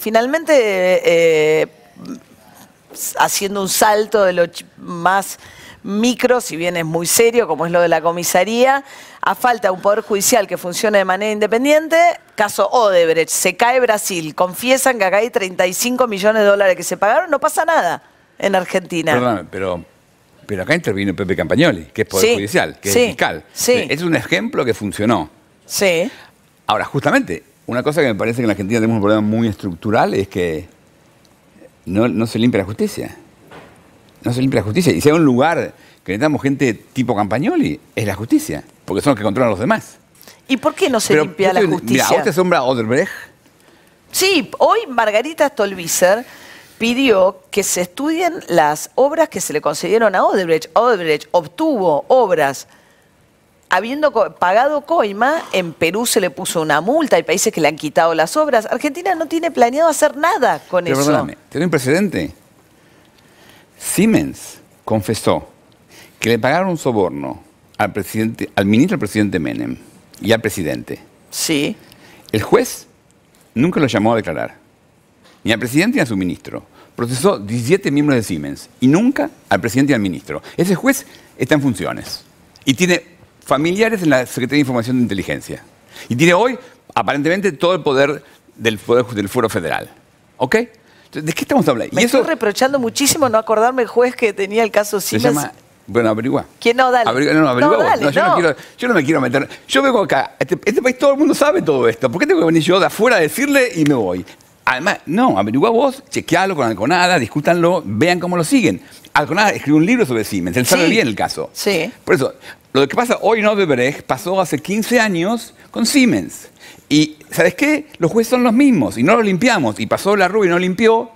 finalmente, eh, haciendo un salto de lo más micro, si bien es muy serio, como es lo de la comisaría, a falta de un poder judicial que funcione de manera independiente, caso Odebrecht, se cae Brasil, confiesan que acá hay 35 millones de dólares que se pagaron, no pasa nada en Argentina. pero, pero acá intervino Pepe Campagnoli, que es poder judicial, que es fiscal. Es un ejemplo que funcionó. Sí. Ahora, justamente, una cosa que me parece que en la Argentina tenemos un problema muy estructural es que no, se limpia la justicia. No se limpia la justicia. Y si hay un lugar que necesitamos gente tipo Campagnoli, es la justicia, porque son los que controlan a los demás. ¿Y por qué no se limpia la justicia? Mira, ¿a usted asombra Oderbrecht? Sí, hoy Margarita Stolbizer pidió que se estudien las obras que se le concedieron a Odebrecht. Odebrecht obtuvo obras habiendo pagado coima, en Perú se le puso una multa, hay países que le han quitado las obras. Argentina no tiene planeado hacer nada con Pero eso. tiene un precedente. Siemens confesó que le pagaron un soborno al, presidente, al ministro presidente Menem y al presidente. Sí. El juez nunca lo llamó a declarar, ni al presidente ni a su ministro. Procesó 17 miembros de Siemens y nunca al presidente y al ministro. Ese juez está en funciones y tiene familiares en la Secretaría de Información de Inteligencia. Y tiene hoy, aparentemente, todo el poder del, poder, del Foro Federal. ¿Ok? ¿De qué estamos hablando? Me estoy reprochando muchísimo no acordarme el juez que tenía el caso Simas. llama... Bueno, averigua. ¿Quién no, dale? no, no, averigua. yo, no. me quiero meter. Yo vengo acá. Este, este, país todo el mundo sabe todo esto. ¿Por qué tengo que venir yo de afuera a decirle y me voy? Además, no, averigua vos, chequealo con Alconada, discútanlo, vean cómo lo siguen. Alconada escribe un libro sobre Siemens, él sabe bien el caso. Sí. Por eso, lo que pasa hoy en Odebrecht pasó hace 15 años con Siemens. Y ¿sabes qué? Los jueces son los mismos y no los limpiamos. Y pasó la rubia y no limpió.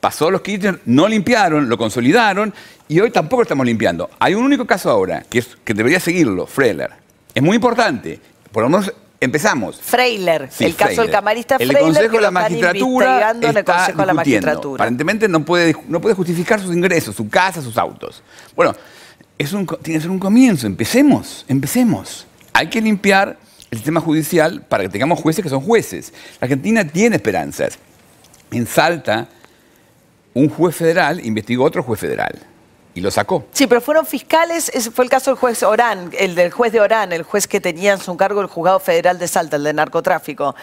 Pasó los Kirchner, no limpiaron, lo consolidaron y hoy tampoco estamos limpiando. Hay un único caso ahora que, es, que debería seguirlo, Freiler. Es muy importante, por lo menos empezamos. Freiler, el caso del camarista Freiler. El Consejo de la Magistratura la Magistratura. Aparentemente no puede, no puede justificar sus ingresos, su casa, sus autos. Bueno, es un, tiene que ser un comienzo. Empecemos, empecemos. Hay que limpiar el sistema judicial para que tengamos jueces que son jueces. La Argentina tiene esperanzas. En Salta, un juez federal investigó a otro juez federal y lo sacó. Sí, pero fueron fiscales, ese fue el caso del juez Orán, el del juez de Orán, el juez que tenía en su cargo el juzgado federal de Salta, el de narcotráfico.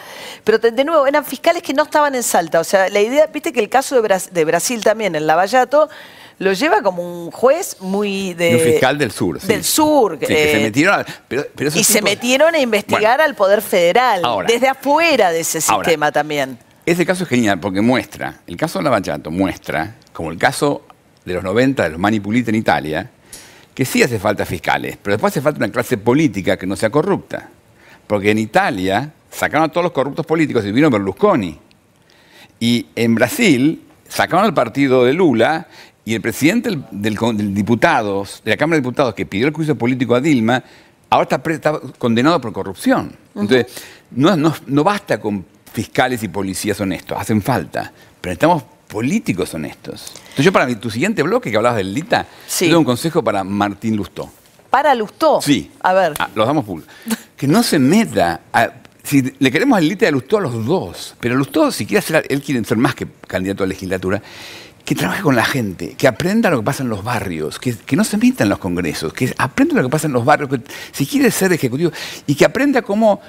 Pero de nuevo, eran fiscales que no estaban en Salta. O sea, la idea, viste que el caso de, de Brasil también, en Lavallato, lo lleva como un juez muy de... un fiscal del sur. Del sur. que eh, y se metieron a investigar al Poder Federal, desde afuera de ese sistema también. Ese caso es genial porque muestra, el caso de Lavallato muestra, como el caso de los 90 de los Manipulita en Italia, que sí hace falta fiscales, pero después hace falta una clase política que no sea corrupta. Porque en Italia sacaron a todos los corruptos políticos y vino Berlusconi. Y en Brasil sacaron al partido de Lula y el presidente del, de la Cámara de Diputados, que pidió el juicio político a Dilma, ahora está, condenado por corrupción. Entonces, no, no, basta con fiscales y policías honestos, hacen falta, pero necesitamos políticos honestos. Entonces yo para tu siguiente bloque que hablabas del Lita, sí. un consejo para Martín Lustó. ¿Para Lustó? Sí. A ver. Ah, los damos pulso. Que no se meta Si le queremos al Lita y a Lustó a los dos, pero Lustó si quiere ser, él quiere ser más que candidato a la legislatura, que trabaje con la gente, que aprenda lo que pasa en los barrios, que, no se meta en los congresos, que aprenda lo que pasa en los barrios, que si quiere ser ejecutivo, y que aprenda cómo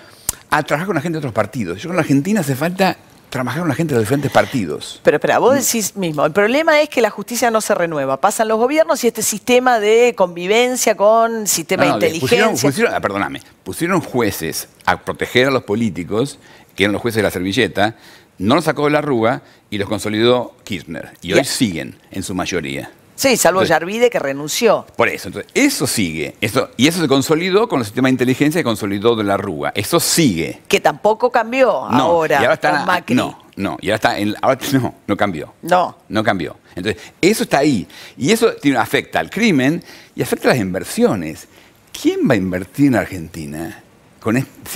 a trabajar con la gente de otros partidos. Yo creo que en la Argentina hace falta trabajar con la gente de los diferentes partidos. Pero espera, vos mm. decís mismo, el problema es que la justicia no se renueva, pasan los gobiernos y este sistema de convivencia con sistema de inteligencia... Ah, perdóname, pusieron jueces a proteger a los políticos, que eran los jueces de la servilleta, no los sacó de la arruga y los consolidó Kirchner. Y hoy siguen en su mayoría. Sí, salvo Yarvide que renunció. Por eso, entonces, eso sigue. Eso, y eso se consolidó con el sistema de inteligencia y consolidó de la Rúa. Eso sigue. Que tampoco cambió ahora, está con Macri. No, no, está en, no, cambió. No. No cambió. Entonces, eso está ahí. Y eso afecta al crimen y afecta a las inversiones. ¿Quién va a invertir en Argentina?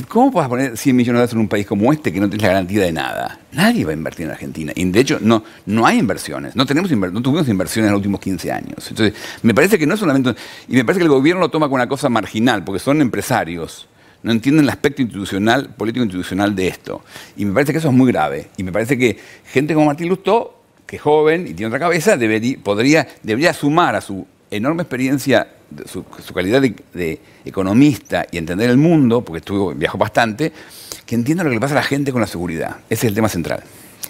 ¿Cómo vas a poner 100 millones de dólares en un país como este que no tienes la garantía de nada? Nadie va a invertir en Argentina. Y de hecho, no, no hay inversiones. No, tenemos, no tuvimos inversiones en los últimos 15 años. Entonces, me parece que no es solamente. Y me parece que el gobierno lo toma como una cosa marginal, porque son empresarios. No entienden el aspecto institucional, político institucional de esto. Y me parece que eso es muy grave. Y me parece que gente como Martín Lustó, que es joven y tiene otra cabeza, debería, podría, debería sumar a su enorme experiencia, su, calidad de, economista y entender el mundo, porque estuvo, viajó bastante, que entienda lo que le pasa a la gente con la seguridad. Ese es el tema central.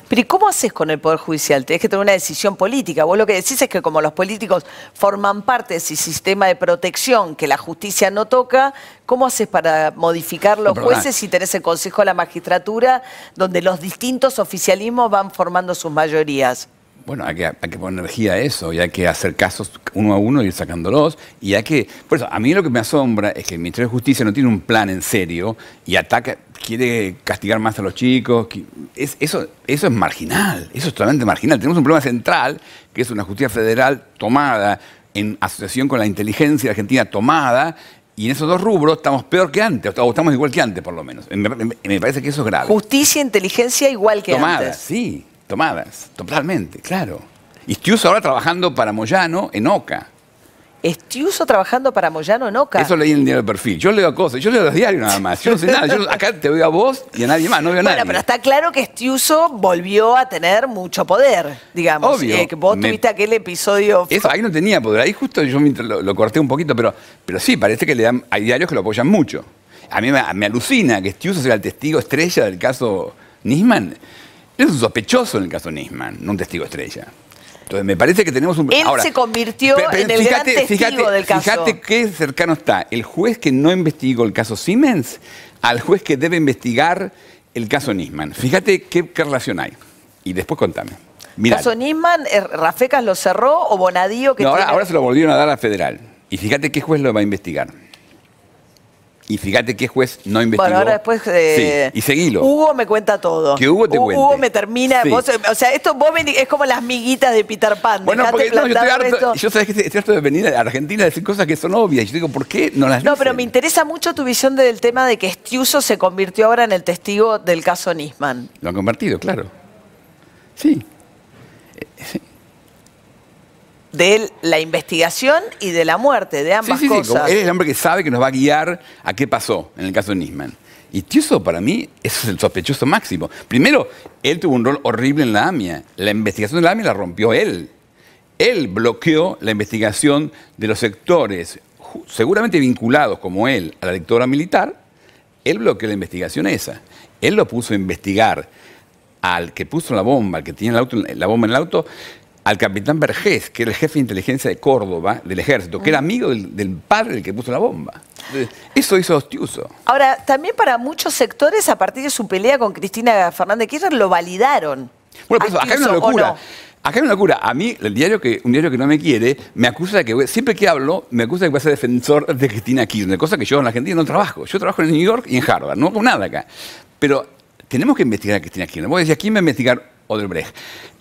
Pero ¿y cómo haces con el Poder Judicial? Tienes que tener una decisión política. Vos lo que decís es que como los políticos forman parte de ese sistema de protección que la justicia no toca, ¿cómo haces para modificar los jueces si tenés el Consejo de la Magistratura donde los distintos oficialismos van formando sus mayorías? Bueno, hay que, hay poner energía a eso y hay que hacer casos uno a uno y ir sacándolos. Y hay que. Por eso, a mí lo que me asombra es que el Ministerio de Justicia no tiene un plan en serio y ataca, quiere castigar más a los chicos. Es, eso, eso es marginal, eso es totalmente marginal. Tenemos un problema central que es una justicia federal tomada en asociación con la inteligencia argentina tomada y en esos dos rubros estamos peor que antes, o estamos igual que antes, por lo menos. Me, parece que eso es grave. Justicia, e inteligencia, igual que antes. Tomada, Sí, tomadas, totalmente, claro. Y Estiuso ahora trabajando para Moyano en Oca. Estiuso trabajando para Moyano en Oca. Eso leí en el diario de perfil. Yo leo cosas, yo leo los diarios nada más. Yo no sé nada. acá te veo a vos y a nadie más, no veo nada pero está claro que Estiuso volvió a tener mucho poder, digamos. Obvio. Eh, que vos tuviste aquel episodio. Eso, ahí no tenía poder. Ahí justo yo lo, corté un poquito, pero, pero sí, parece que le dan, hay diarios que lo apoyan mucho. A mí me, me alucina que Estiuso sea el testigo estrella del caso Nisman. Es un sospechoso en el caso Nisman, no un testigo estrella. Entonces, me parece que tenemos un... Él se convirtió en el gran testigo del caso. Fíjate qué cercano está el juez que no investigó el caso Siemens al juez que debe investigar el caso Nisman. Fíjate qué, relación hay. Y después contame. El ¿Caso Nisman, eh, Rafecas lo cerró o Bonadío? Que no, ahora, ahora se lo volvieron a dar a Federal. Y fíjate qué juez lo va a investigar y fíjate qué juez no investigó. Bueno, ahora después. Eh, sí, y seguilo. Hugo me cuenta todo. Hugo me termina. o sea, esto es como las miguitas de Peter Pan. Bueno, porque yo estoy harto. que de venir a Argentina a decir cosas que son obvias. Yo digo, ¿por qué no las No, pero me interesa mucho tu visión del tema de que Estiuso se convirtió ahora en el testigo del caso Nisman. Lo han convertido, claro. Sí. sí. Eh, de la investigación y de la muerte, de ambas cosas. él es el hombre que sabe que nos va a guiar a qué pasó en el caso de Nisman. Y Tiuso, para mí, es el sospechoso máximo. Primero, él tuvo un rol horrible en la AMIA. La investigación de la AMIA la rompió él. Él bloqueó la investigación de los sectores seguramente vinculados como él a la dictadura militar. Él bloqueó la investigación esa. Él lo puso a investigar al que puso la bomba, al que tenía la bomba en el auto, al capitán Vergés, que era el jefe de inteligencia de Córdoba, del ejército, que era mm. amigo del, padre del que puso la bomba. eso hizo hostioso. Ahora, también para muchos sectores, a partir de su pelea con Cristina Fernández Kirchner, lo validaron. Bueno, acá hay una locura. Acá hay una locura. A mí, el diario que, un diario que no me quiere, me acusa de que, siempre que hablo, me acusa de que voy a ser defensor de Cristina Kirchner, cosa que yo en la Argentina no trabajo. Yo trabajo en New York y en Harvard, no hago nada acá. Pero tenemos que investigar a Cristina Kirchner. Vos ¿a ¿quién va a investigar Odebrecht?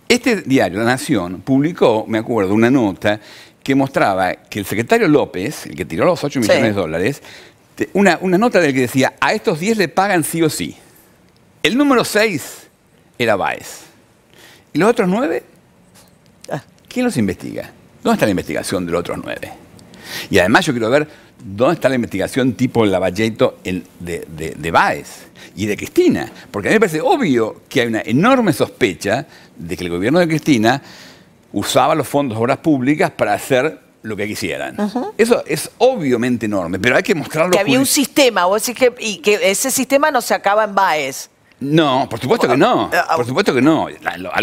Este diario, La Nación, publicó, me acuerdo, una nota que mostraba que el secretario López, el que tiró los 8 millones de dólares, una, una, nota del que decía, a estos 10 le pagan sí o sí. El número 6 era Báez ¿Y los otros 9? Ah. ¿Quién los investiga? ¿Dónde está la investigación de los otros 9? Y además yo quiero ver dónde está la investigación tipo el de, de, de Baez y de Cristina. Porque a mí me parece obvio que hay una enorme sospecha de que el gobierno de Cristina usaba los fondos de obras públicas para hacer lo que quisieran. Eso es obviamente enorme, pero hay que mostrarlo. Que había un sistema, vos decís que, y que ese sistema no se acaba en Baez. No, por supuesto que no. Eh, ah, por supuesto que no.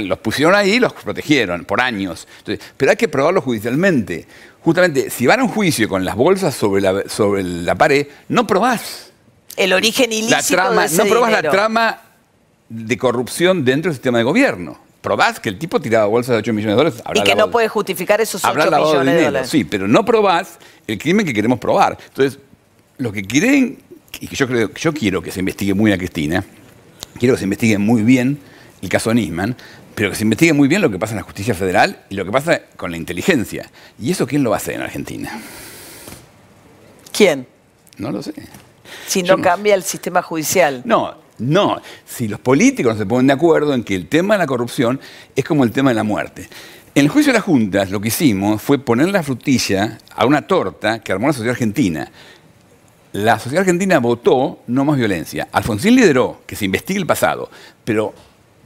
Los pusieron ahí, los protegieron por años. pero hay que probarlo judicialmente. Justamente, si van a un juicio con las bolsas sobre la, sobre la pared, no probás. El origen ilícito. La trama, no probás la trama de corrupción dentro del sistema de gobierno. Probás que el tipo tiraba bolsas de 8 millones de dólares. Y que no puede justificar esos 8 millones de, Sí, pero no probás el crimen que queremos probar. Entonces, lo que quieren, y que yo, creo, yo quiero que se investigue muy a Cristina, quiero que se investigue muy bien el caso Nisman, pero que se investigue muy bien lo que pasa en la justicia federal y lo que pasa con la inteligencia. ¿Y eso quién lo va a hacer en Argentina? ¿Quién? No lo sé. Si no, cambia el sistema judicial. No, no. Si los políticos no se ponen de acuerdo en que el tema de la corrupción es como el tema de la muerte. En el juicio de las juntas lo que hicimos fue poner la frutilla a una torta que armó la sociedad argentina. La sociedad argentina votó no más violencia. Alfonsín lideró que se investigue el pasado, pero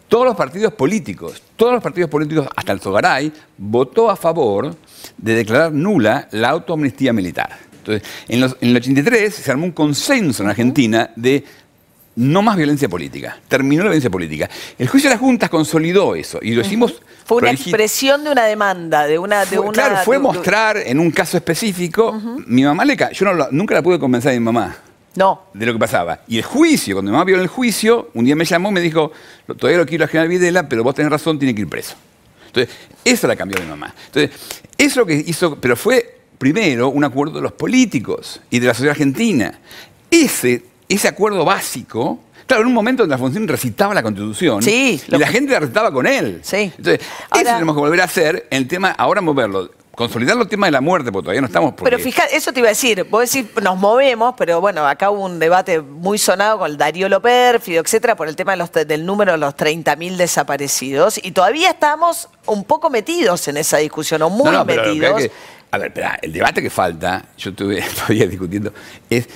todos los partidos políticos, todos los partidos políticos, hasta el Sogaray, votó a favor de declarar nula la autoamnistía militar. Entonces, en, en el 83 se armó un consenso en Argentina de no más violencia política. Terminó la violencia política. El juicio de las juntas consolidó eso y lo hicimos fue una expresión de una demanda, de una... una claro, fue mostrar en un caso específico, mi mamá le... Yo nunca la pude convencer a mi mamá. No. De lo que pasaba. Y el juicio, cuando mi mamá vio el juicio, un día me llamó y me dijo, todavía lo quiero a General Videla, pero vos tenés razón, tiene que ir preso. Entonces, eso la cambió mi mamá. Entonces, eso que hizo, pero fue primero un acuerdo de los políticos y de la sociedad argentina. Ese, ese acuerdo básico Claro, en un momento en la función recitaba la Constitución y la gente la recitaba con él. Entonces, ahora... eso tenemos que volver a hacer, el tema, ahora moverlo consolidar los temas de la muerte, porque todavía no estamos... Pero fíjate, eso te iba a decir, vos decís, nos movemos, pero bueno, acá hubo un debate muy sonado con el Darío pérfido etcétera, por el tema del número de los 30.000 desaparecidos, y todavía estamos un poco metidos en esa discusión, o muy metidos. a ver, espera, el debate que falta, yo estuve todavía discutiendo, es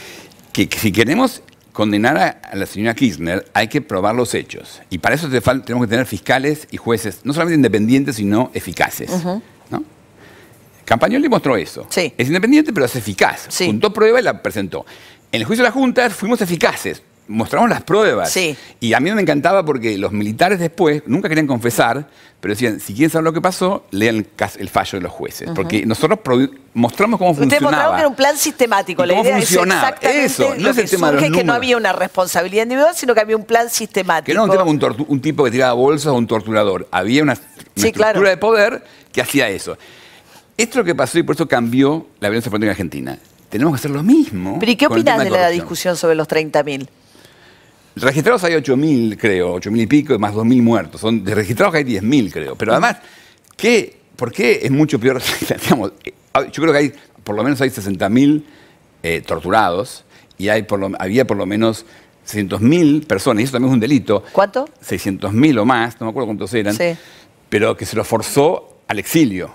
que si queremos condenar a, la señora Kirchner hay que probar los hechos. Y para eso tenemos que tener fiscales y jueces, no solamente independientes, sino eficaces. Campañón le mostró eso. Es independiente, pero es eficaz. Juntó prueba y la presentó. En el juicio de la Junta fuimos eficaces mostramos las pruebas. Y a mí me encantaba porque los militares después nunca querían confesar, pero decían, si quieren saber lo que pasó, lean el, fallo de los jueces. Porque nosotros mostramos cómo funcionaba. Ustedes mostramos que era un plan sistemático. la idea Es Eso, no es que no había una responsabilidad individual, sino que había un plan sistemático. Que no era un tema un, un tipo que tiraba bolsas o un torturador. Había una, estructura de poder que hacía eso. Esto es lo que pasó y por eso cambió la violencia política en Argentina. Tenemos que hacer lo mismo. ¿Pero qué opinas de, de la discusión sobre los 30.000? Registrados hay 8.000, creo, 8.000 y pico, más 2.000 muertos. Son, de registrados hay 10.000, creo. Pero además, ¿qué, ¿por qué es mucho peor? Eh, yo creo que hay, por lo menos hay 60.000 eh, torturados y hay por había por lo menos 600.000 personas, y eso también es un delito. ¿Cuánto? 600.000 o más, no me acuerdo cuántos eran, pero que se los forzó al exilio.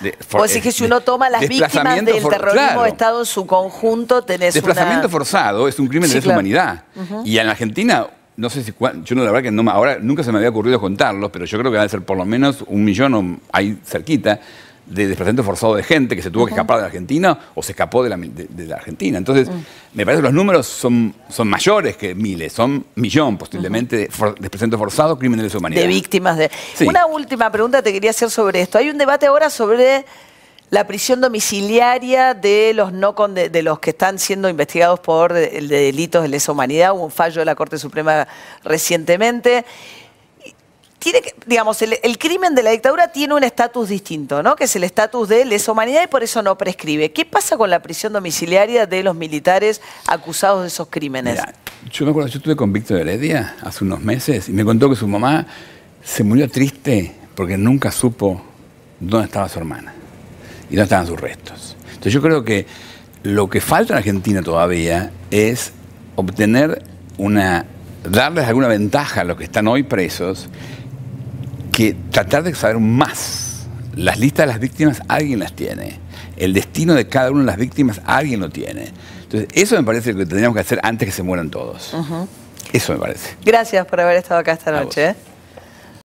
De, es o eh, que si uno toma las víctimas del terrorismo de Estado en su conjunto, tenés Desplazamiento forzado es un crimen de deshumanidad. humanidad. Y en Argentina, no sé si... Yo no, la verdad que no, ahora nunca se me había ocurrido contarlos, pero yo creo que va a ser por lo menos un millón o cerquita de desplazamiento forzado de gente que se tuvo que escapar de la Argentina o se escapó de la, de, Argentina. Entonces, mm. me parece que los números son, son mayores que miles, son millón posiblemente de for, forzado, crímenes de humanidad. De víctimas de... Una última pregunta te quería hacer sobre esto. Hay un debate ahora sobre la prisión domiciliaria de los no de los que están siendo investigados por delitos de lesa humanidad, hubo un fallo de la Corte Suprema recientemente digamos, el, crimen de la dictadura tiene un estatus distinto, ¿no? Que es el estatus de lesa humanidad y por eso no prescribe. ¿Qué pasa con la prisión domiciliaria de los militares acusados de esos crímenes? yo me acuerdo, yo estuve con Víctor Heredia hace unos meses y me contó que su mamá se murió triste porque nunca supo dónde estaba su hermana y dónde estaban sus restos. Entonces yo creo que lo que falta en Argentina todavía es obtener una darles alguna ventaja a los que están hoy presos que tratar de saber más. Las listas de las víctimas alguien las tiene. El destino de cada una de las víctimas alguien lo tiene. Entonces, eso me parece lo que tendríamos que hacer antes que se mueran todos. Eso me parece. Gracias por haber estado acá esta noche. ¿eh?